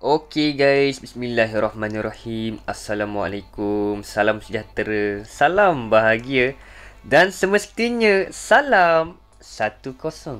Okey guys, bismillahirrahmanirrahim Assalamualaikum, salam sejahtera, salam bahagia Dan semestinya, salam 1-0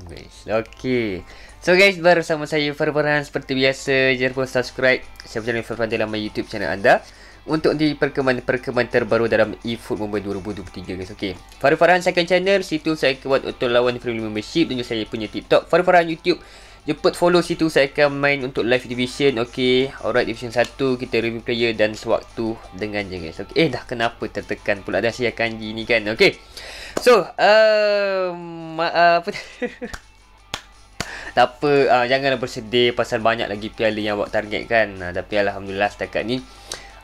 guys Okey. So guys, bersama saya Farbaran seperti biasa Jangan lupa subscribe Siapa channel Farbaran dalam YouTube channel anda untuk di perkembangan-perkembangan terbaru dalam eFoot Mobile 2023 guys Okay Farah saya second channel Situ saya kuat untuk lawan Premier Membership Dan juga saya punya TikTok Farah Farhan YouTube Jemput follow situ saya akan main untuk live division Okay Alright division 1 kita review player dan sewaktu dengan je guys okay. Eh dah kenapa tertekan pula dah siap kanji ni kan Okay So uh, ma- uh, apa Tak apa uh, janganlah bersedih pasal banyak lagi piala yang awak target kan uh, Tapi Alhamdulillah setakat ni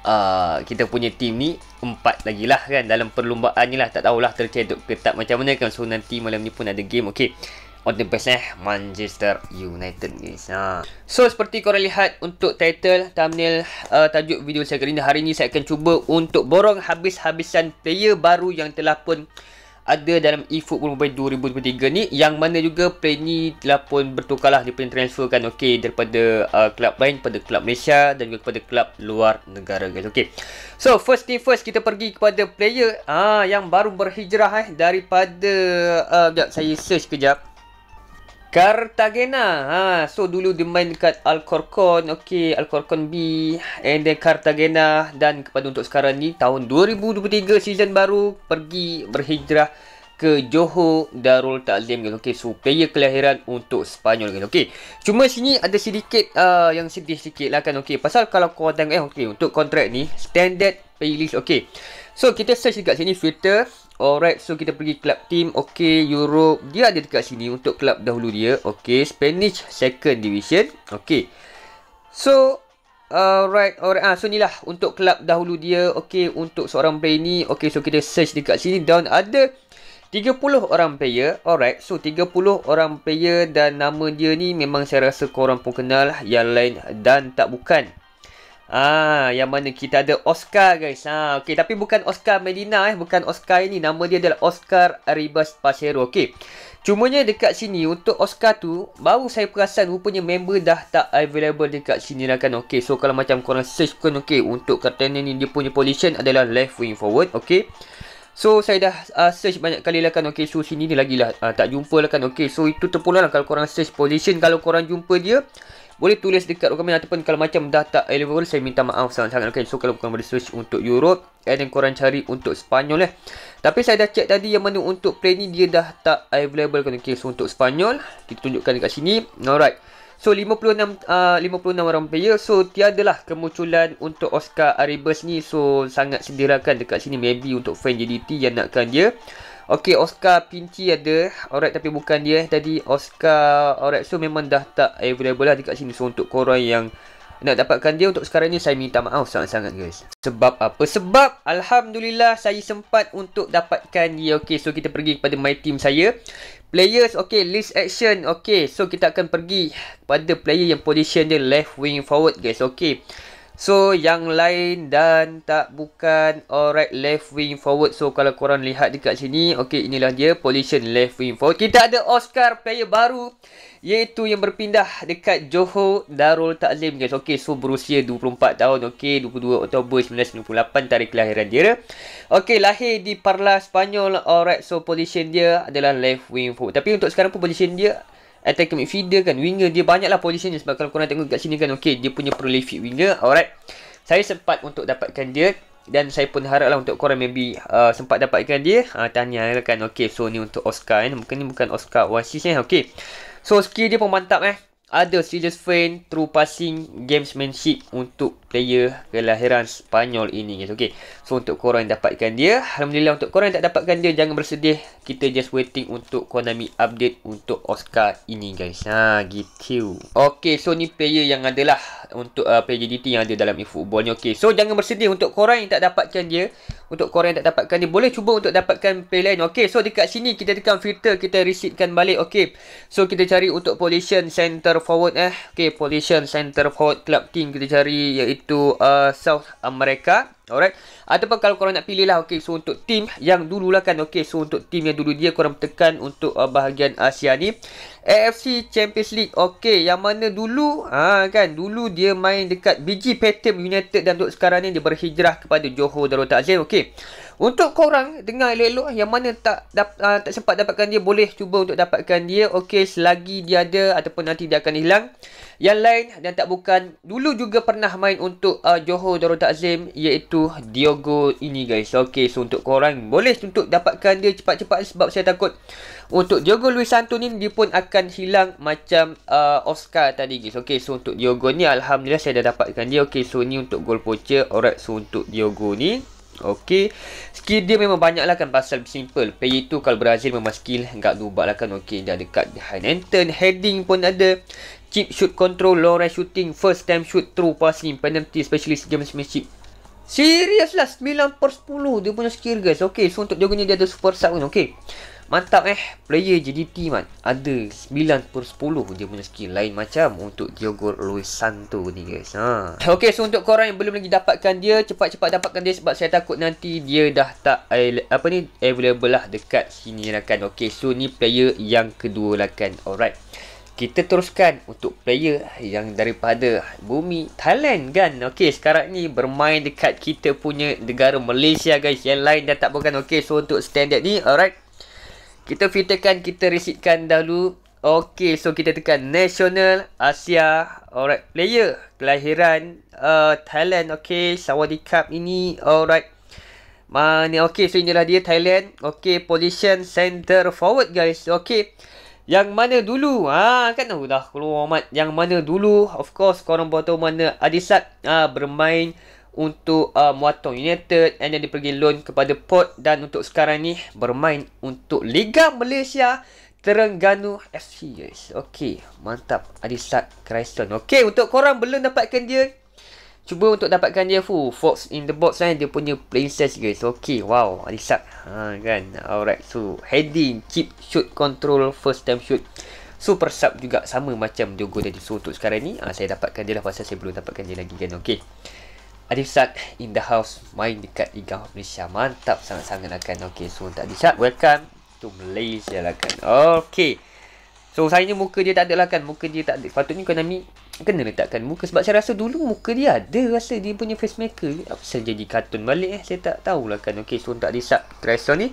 Uh, kita punya team ni empat lagi lah kan dalam perlombaan ni lah tak tahulah tercedok ke tak macam mana kan so nanti malam ni pun ada game okay? Untuk pesaing eh? Manchester United guys. Ha. So seperti korang lihat untuk title, thumbnail, uh, tajuk video saya kali ini Hari ini saya akan cuba untuk borong habis-habisan player baru yang telah pun ada dalam eFootball Mobile 2023 ni Yang mana juga play ni telah pun bertukar lah Dia transferkan ok daripada uh, club lain Pada club Malaysia dan juga kepada club luar negara guys Ok So first thing first kita pergi kepada player ah uh, Yang baru berhijrah eh Daripada uh, Sekejap saya search kejap Cartagena. Ha, so dulu dia main dekat Alcorcon. Okey, Alcorcon B and then Cartagena dan kepada untuk sekarang ni tahun 2023 season baru pergi berhijrah ke Johor Darul Ta'zim guys. Okey, so player kelahiran untuk Sepanyol guys. Okey. Cuma sini ada sedikit uh, yang sedih sedikit lah kan. Okey, pasal kalau kau tengok eh okey untuk kontrak ni standard playlist okey. So kita search dekat sini filter Alright, so kita pergi club team. Okay, Europe. Dia ada dekat sini untuk club dahulu dia. Okay, Spanish second division. Okay. So, alright. alright. Ah, so, lah untuk club dahulu dia. Okay, untuk seorang player ni. Okay, so kita search dekat sini. Down ada 30 orang player. Alright, so 30 orang player dan nama dia ni memang saya rasa korang pun kenal. Lah. Yang lain dan tak bukan. Ah, yang mana kita ada Oscar guys. Ha, ah, okey tapi bukan Oscar Medina eh, bukan Oscar ini. Nama dia adalah Oscar Ribas Pasero. Okey. Cumanya dekat sini untuk Oscar tu baru saya perasan rupanya member dah tak available dekat sini lah kan. Okey. So kalau macam korang search pun okey untuk Cartana ni dia punya position adalah left wing forward. Okey. So saya dah uh, search banyak kali lah kan okay so sini ni lagi lah uh, tak jumpa lah kan okay so itu terpulang lah kalau korang search position kalau korang jumpa dia boleh tulis dekat komen ataupun kalau macam dah tak available saya minta maaf sangat-sangat okey. So kalau bukan boleh search untuk Europe and then korang cari untuk Spanyol eh. Tapi saya dah check tadi yang mana untuk play ni dia dah tak available kan okey. So untuk Spanyol kita tunjukkan dekat sini. Alright. So 56 uh, 56 orang player so tiadalah kemunculan untuk Oscar Arribas ni so sangat sedirakan dekat sini maybe untuk fan JDT yang nakkan dia. Okey, Oscar Pinci ada. Alright, tapi bukan dia. Tadi Oscar, alright. So, memang dah tak available lah dekat sini. So, untuk korang yang nak dapatkan dia untuk sekarang ni, saya minta maaf sangat-sangat guys. Sebab apa? Sebab, Alhamdulillah, saya sempat untuk dapatkan dia. Okey, so kita pergi kepada my team saya. Players, okey, list action. Okey, so kita akan pergi kepada player yang position dia left wing forward guys. Okey. So yang lain dan tak bukan alright left wing forward. So kalau korang lihat dekat sini, okay inilah dia position left wing forward. Kita ada Oscar player baru iaitu yang berpindah dekat Johor Darul Takzim guys. Okay, so berusia 24 tahun. okay 22 Oktober 1998 tarikh kelahiran dia. Okay, lahir di Parla Spanyol Alright so position dia adalah left wing forward. Tapi untuk sekarang pun position dia attacker midfielder kan winger dia banyaklah position dia sebab kalau korang tengok kat sini kan okay dia punya prolific winger alright saya sempat untuk dapatkan dia dan saya pun haraplah untuk korang maybe uh, sempat dapatkan dia uh, tanya kan okay so ni untuk Oscar kan mungkin ni bukan Oscar Wasis kan okey so skill dia pun mantap eh ada serious fan through passing gamesmanship untuk player kelahiran Spanyol ini guys. Okay. So untuk korang yang dapatkan dia, Alhamdulillah untuk korang yang tak dapatkan dia, jangan bersedih. Kita just waiting untuk Konami update untuk Oscar ini guys. Ha, gitu. Okay, so ni player yang adalah untuk uh, player GDT yang ada dalam e-football ni. Okay, so jangan bersedih untuk korang yang tak dapatkan dia untuk korang yang tak dapatkan ni boleh cuba untuk dapatkan playline Okay, so dekat sini kita tekan filter kita resetkan balik Okay, so kita cari untuk position center forward eh okay, position center forward club team kita cari iaitu uh, South America Alright Ataupun kalau korang nak pilih lah Okay so untuk team Yang dulu lah kan Okay so untuk team yang dulu dia Korang tekan untuk uh, bahagian Asia ni AFC Champions League Okay yang mana dulu ah ha, kan Dulu dia main dekat BG Petem United Dan untuk sekarang ni Dia berhijrah kepada Johor Darul Ta'zim Okay Okey. Untuk korang dengar elok-elok yang mana tak uh, tak sempat dapatkan dia boleh cuba untuk dapatkan dia. Okey, selagi dia ada ataupun nanti dia akan hilang. Yang lain dan tak bukan dulu juga pernah main untuk uh, Johor Darul Takzim iaitu Diogo ini guys. Okey, so untuk korang boleh untuk dapatkan dia cepat-cepat sebab saya takut untuk Diogo Luis Santo ni dia pun akan hilang macam uh, Oscar tadi guys. Okey, so untuk Diogo ni alhamdulillah saya dah dapatkan dia. Okey, so ni untuk gol poacher. Alright, so untuk Diogo ni Okey. Skill dia memang banyaklah kan pasal simple. Player itu kalau Brazil memang skill enggak dubak lah kan. Okey. Dia dekat behind and turn. Heading pun ada. Chip shoot control. Low range shooting. First time shoot. True passing. Penalty. Specialist gamesmanship. Serius Seriuslah 9 per 10 dia punya skill guys. Okey. So untuk dia punya dia ada super sub kan. Okey. Mantap eh Player JDT man Ada 9 per 10 Dia punya skill Lain macam Untuk Diogo Luis Santo ni guys ha. Okay so untuk korang Yang belum lagi dapatkan dia Cepat-cepat dapatkan dia Sebab saya takut nanti Dia dah tak Apa ni Available lah Dekat sini kan? Okay so ni player Yang kedua kan? Alright kita teruskan untuk player yang daripada bumi Thailand kan. Okey, sekarang ni bermain dekat kita punya negara Malaysia guys. Yang lain dah tak bukan. Okey, so untuk standard ni, alright. Kita filterkan, kita resetkan dahulu. Okay, so kita tekan National Asia. Alright, player. Kelahiran uh, Thailand. Okay, Sawadee Cup ini. Alright. Mana? Okay, so inilah dia Thailand. Okay, position center forward guys. Okay. Yang mana dulu? ah ha, kan dah keluar amat. Yang mana dulu? Of course, korang buat tahu mana Adisat ha, Bermain untuk uh, Muatong United and then dia pergi loan kepada Port dan untuk sekarang ni bermain untuk Liga Malaysia Terengganu FC guys. Okey, mantap Adisat Kristen. Okey, untuk korang belum dapatkan dia cuba untuk dapatkan dia fu Fox in the box kan dia punya princess guys. Okey, wow Adisat. Ha kan. Alright, so heading chip shoot control first time shoot. Super sub juga sama macam Jogo tadi. So untuk sekarang ni uh, saya dapatkan dia lah pasal saya belum dapatkan dia lagi kan. Okey. Arif Sat in the house main dekat Liga Malaysia mantap sangat-sangat akan lah, okey so tak disat welcome to Malaysia lah kan okey so saya ni muka dia tak ada lah kan muka dia tak ada patutnya Konami kena letakkan muka sebab saya rasa dulu muka dia ada rasa dia punya face maker apa saja jadi kartun balik eh saya tak tahulah kan okey so tak disat Tresor ni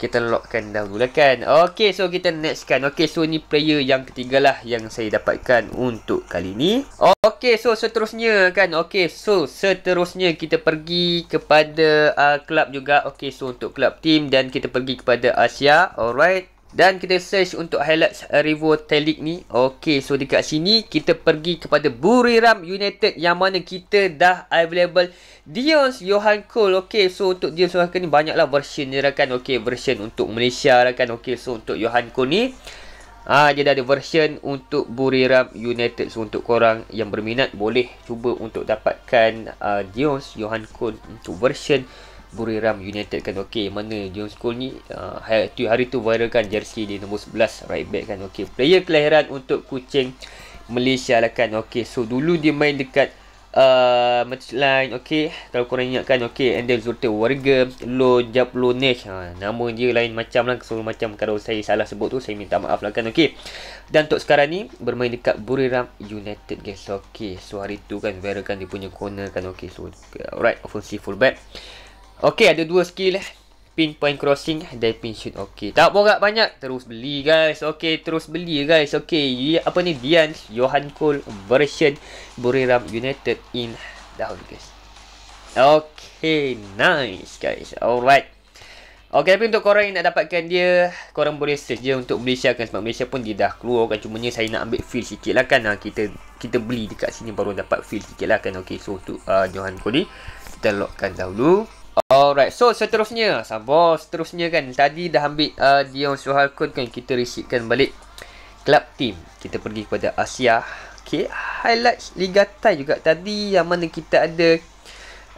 kita lockkan dahulu lah kan. Okay, so kita next kan. Okay, so ni player yang ketiga lah yang saya dapatkan untuk kali ni. Okay, so seterusnya kan. Okay, so seterusnya kita pergi kepada uh, club juga. Okay, so untuk club team dan kita pergi kepada Asia. Alright. Dan kita search untuk highlights uh, River Telik ni. Okay, so dekat sini kita pergi kepada Buriram United yang mana kita dah available Dion Johan Cole. Okay, so untuk Dion Johan Cole ni banyaklah version ni rakan. Okay, version untuk Malaysia rakan. Okay, so untuk Johan Cole ni. Ah ha, dia dah ada version untuk Buriram United so untuk korang yang berminat boleh cuba untuk dapatkan uh, Dion Johan Cole untuk version Buriram United kan okay. mana John School ni uh, hari, hari tu viral kan jersey dia nombor 11 right back kan okay. player kelahiran untuk kucing Malaysia lah kan okay. so dulu dia main dekat uh, match line okay. kalau korang ingatkan okey Andel Zurta warga loan jap loanage ha, nama dia lain macam lah so macam kalau saya salah sebut tu saya minta maaf lah kan okay. dan untuk sekarang ni bermain dekat Buriram United guys okay. so hari tu kan viral kan dia punya corner kan okay. so alright offensive fullback Okey, ada dua skill eh. Pin point crossing dan pin shoot. Okey, tak borak banyak. Terus beli guys. Okey, terus beli guys. Okey, apa ni? Dian Johan Cole version Buriram United in down guys. Okey, nice guys. Alright. Okey, tapi untuk korang yang nak dapatkan dia, korang boleh search je untuk Malaysia kan. Sebab Malaysia pun dia dah keluar kan. Cumanya saya nak ambil feel sikit lah kan. Ah, kita kita beli dekat sini baru dapat feel sikit lah kan. Okey, so untuk uh, Johan Cole ni, kita lockkan dahulu. Alright, so seterusnya Sabar, seterusnya kan Tadi dah ambil uh, Dion Suhalkun kan Kita resitkan balik Club team Kita pergi kepada Asia Okay, highlights Liga Thai juga Tadi yang mana kita ada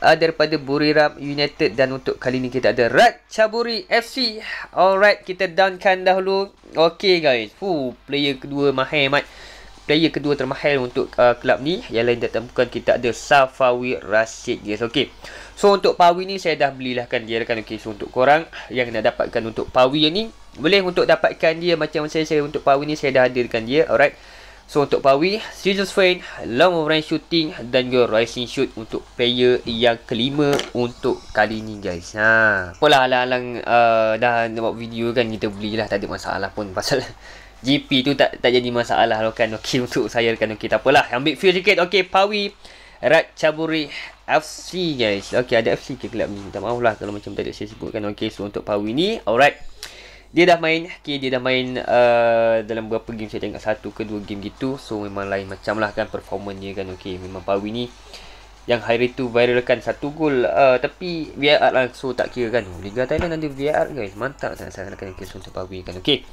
uh, Daripada Buriram United Dan untuk kali ni kita ada Rat Chaburi FC Alright, kita downkan dahulu Okay guys Fuh, Player kedua mahir mat Player kedua termahal untuk uh, club ni Yang lain datang bukan Kita ada Safawi Rashid Yes, okay So untuk pawi ni saya dah belilahkan dia kan okey. So untuk korang yang nak dapatkan untuk pawi ni boleh untuk dapatkan dia macam saya saya untuk pawi ni saya dah hadirkan dia. Alright. So untuk pawi, season fan, long range shooting dan juga rising shoot untuk player yang kelima untuk kali ni guys. Ha. Pola halang-halang uh, dah buat video kan kita belilah tak ada masalah pun pasal GP tu tak tak jadi masalah lah kan okey untuk saya kan okey tak apalah ambil few sikit okey pawi Rat Caburi FC guys Okay ada FC ke kelab ni Minta maaf lah kalau macam tadi saya sebutkan Okay so untuk Pawi ni Alright dia dah main okay, Dia dah main uh, Dalam beberapa game Saya tengok satu ke dua game gitu So memang lain macam lah kan Performance dia kan Okay memang Pawi ni Yang hari tu viral kan Satu gol uh, Tapi VR lah So tak kira kan Liga Thailand ada VR guys Mantap tak Saya kan kena kira Untuk Pawi kan Okay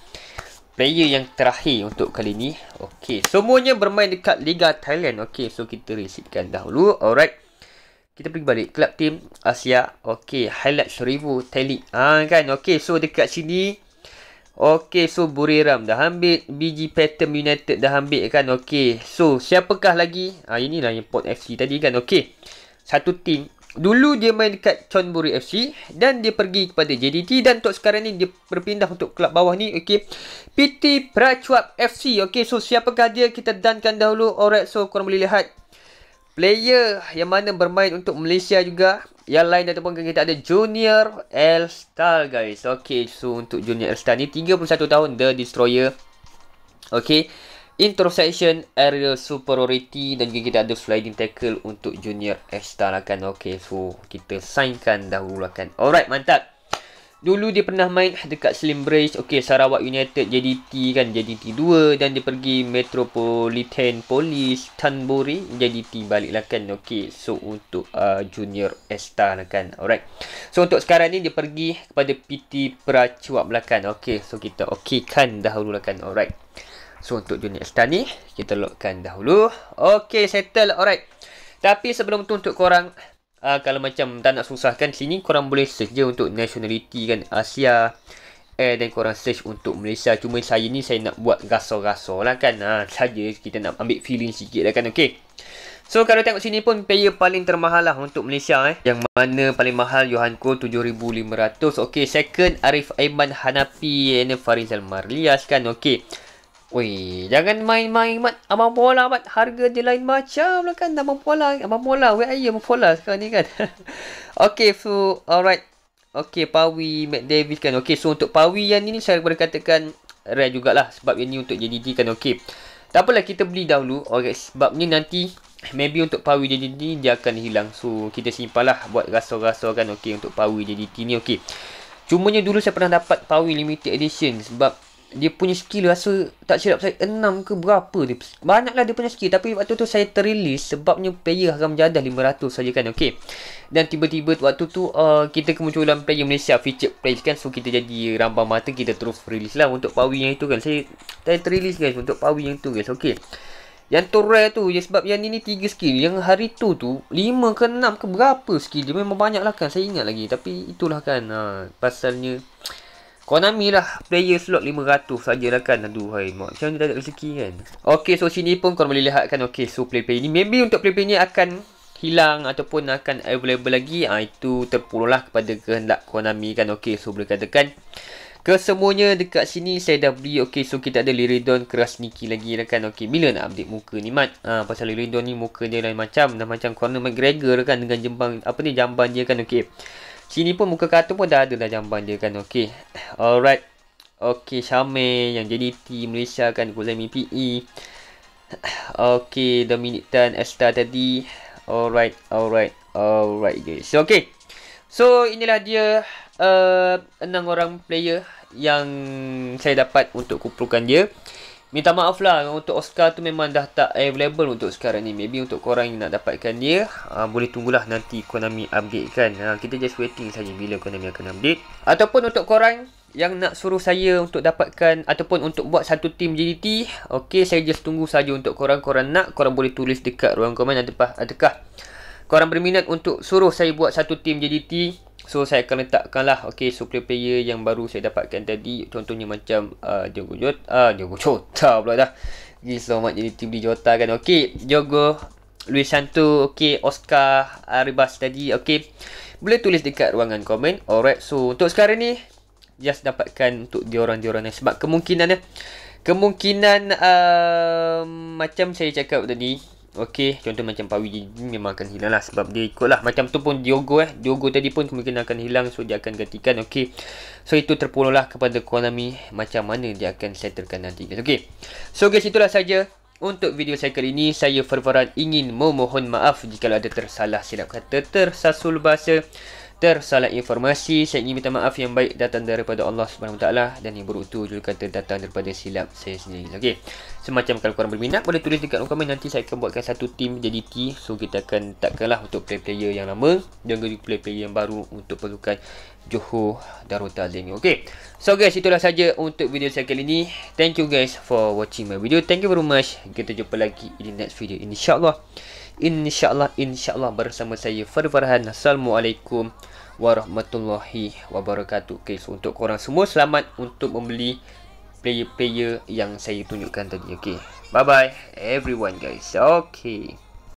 player yang terakhir untuk kali ni. Okey, semuanya bermain dekat Liga Thailand. Okey, so kita resetkan dahulu. Alright. Kita pergi balik Club Team Asia. Okey, highlight Shrivo Tali. Ah ha, kan. Okey, so dekat sini Okey, so Buriram dah ambil, BG Pattern United dah ambil kan. Okey. So, siapakah lagi? Ah ha, inilah yang Port FC tadi kan. Okey. Satu team Dulu dia main dekat Chonburi FC dan dia pergi kepada JDT dan untuk sekarang ni dia berpindah untuk kelab bawah ni okey PT Prachuap FC okey so siapakah dia kita dankan dahulu alright so korang boleh lihat player yang mana bermain untuk Malaysia juga yang lain pun kita ada Junior L Star guys okey so untuk Junior L Star ni 31 tahun the destroyer okey Interception aerial superiority dan juga kita ada sliding tackle untuk junior Ashtar akan okey so kita signkan dahulu kan Alright mantap. Dulu dia pernah main dekat Slim Bridge, okey Sarawak United JDT kan JDT 2 dan dia pergi Metropolitan Police Tanbury JDT baliklah kan okay so untuk uh, junior Ashtar akan. Alright. So untuk sekarang ni dia pergi kepada PT Pracuak belakan. okay so kita okeykan kan Alright. So untuk unit start ni Kita lockkan dahulu Okay settle alright Tapi sebelum tu untuk korang uh, Kalau macam tak nak susahkan sini Korang boleh search je untuk nationality kan Asia Eh dan korang search untuk Malaysia Cuma saya ni saya nak buat gasol gasor lah kan ha, Saja kita nak ambil feeling sikit lah kan Okay So kalau tengok sini pun player paling termahal lah untuk Malaysia eh. Yang mana paling mahal Johan Kul 7,500. Okay second Arif Aiman Hanapi and Farizal Marlias kan. Okay. Wih, jangan main-main mat. Abang Pola mat. Harga dia lain macam lah kan. Abang Pola. Abang Pola. Where are you? Abang Pola sekarang ni kan. okay, so alright. Okay, Pawi, Matt Davis kan. Okay, so untuk Pawi yang ni, saya boleh katakan rare jugalah. Sebab yang ni untuk JDD kan. Okay. Tak apalah, kita beli dahulu. Okay, sebab ni nanti, maybe untuk Pawi JDD, dia akan hilang. So, kita simpan lah. Buat rasa-rasa kan. Okay, untuk Pawi JDD ni. Okay. Cumanya dulu saya pernah dapat Pawi Limited Edition. Sebab dia punya skill rasa tak silap saya enam ke berapa dia banyaklah dia punya skill tapi waktu tu saya terilis sebabnya player haram jadah 500 saja kan okey dan tiba-tiba waktu tu uh, kita kemunculan player Malaysia featured player kan so kita jadi rambang mata kita terus rilis lah untuk pawi yang itu kan saya saya terilis guys untuk pawi yang itu guys okey yang tu rare tu ya sebab yang ini tiga skill yang hari tu tu lima ke enam ke berapa skill dia memang banyaklah kan saya ingat lagi tapi itulah kan uh, pasalnya Konami lah player slot 500 sajalah kan Aduhai mak macam mana tak ada rezeki kan Okay so sini pun korang boleh lihat kan Okay so player player ni Maybe untuk player player ni akan hilang Ataupun akan available lagi ha, Itu terpuluh lah kepada kehendak Konami kan Okay so boleh katakan Kesemuanya dekat sini saya dah beli Okay so kita ada Liridon keras Niki lagi lah kan Okay bila nak update muka ni Mat ha, Pasal Liridon ni muka dia lain macam Dah macam Conor McGregor kan Dengan jembang apa ni jamban dia kan Okay Sini pun muka kartu pun dah ada dah jamban dia kan. okay. Alright. okay, Syamil yang jadi JDT Malaysia kan Gozami PE. okay, Dominic Tan Esta tadi. Alright, alright. Alright guys. So, okey. So, inilah dia uh, enam orang player yang saya dapat untuk kumpulkan dia. Minta maaf lah untuk Oscar tu memang dah tak available untuk sekarang ni Maybe untuk korang yang nak dapatkan dia uh, Boleh tunggulah nanti Konami update kan uh, Kita just waiting saja bila Konami akan update Ataupun untuk korang yang nak suruh saya untuk dapatkan Ataupun untuk buat satu team JDT Okay saya just tunggu saja untuk korang Korang nak korang boleh tulis dekat ruang komen Adakah, adakah korang berminat untuk suruh saya buat satu team JDT So saya akan letakkan lah, okay, super player yang baru saya dapatkan tadi contohnya macam a uh, Diogo Jota, uh, Diogo Jota pula dah. Gil okay, selamat jadi tim di Jota kan. okay, Diogo Luis Santo, okey Oscar Arribas tadi. okay, Boleh tulis dekat ruangan komen. Alright. So untuk sekarang ni just dapatkan untuk diorang-diorang ni sebab kemungkinannya kemungkinan uh, macam saya cakap tadi Okey, contoh macam Pak Wiji memang akan hilang lah sebab dia ikut lah. Macam tu pun Diogo eh. Diogo tadi pun kemungkinan akan hilang so dia akan gantikan. Okey, so itu terpulang lah kepada Konami macam mana dia akan settlekan nanti. Okey, so guys itulah saja untuk video saya kali ini. Saya Farfaran ingin memohon maaf jika ada tersalah silap kata tersasul bahasa tersalah informasi. Saya ingin minta maaf yang baik datang daripada Allah SWT dan yang buruk tu juga kata datang daripada silap saya sendiri. Okey. Semacam kalau korang berminat boleh tulis dekat komen nanti saya akan buatkan satu team JDT. So kita akan takkanlah untuk player-player yang lama dan juga player-player yang baru untuk pasukan Johor Darul Ta'zim ni. Okey. So guys itulah saja untuk video saya kali ini. Thank you guys for watching my video. Thank you very much. Kita jumpa lagi di next video. InsyaAllah insyaallah insyaallah bersama saya Farfarhan assalamualaikum warahmatullahi wabarakatuh okay, so untuk korang semua selamat untuk membeli player-player yang saya tunjukkan tadi okey bye bye everyone guys okey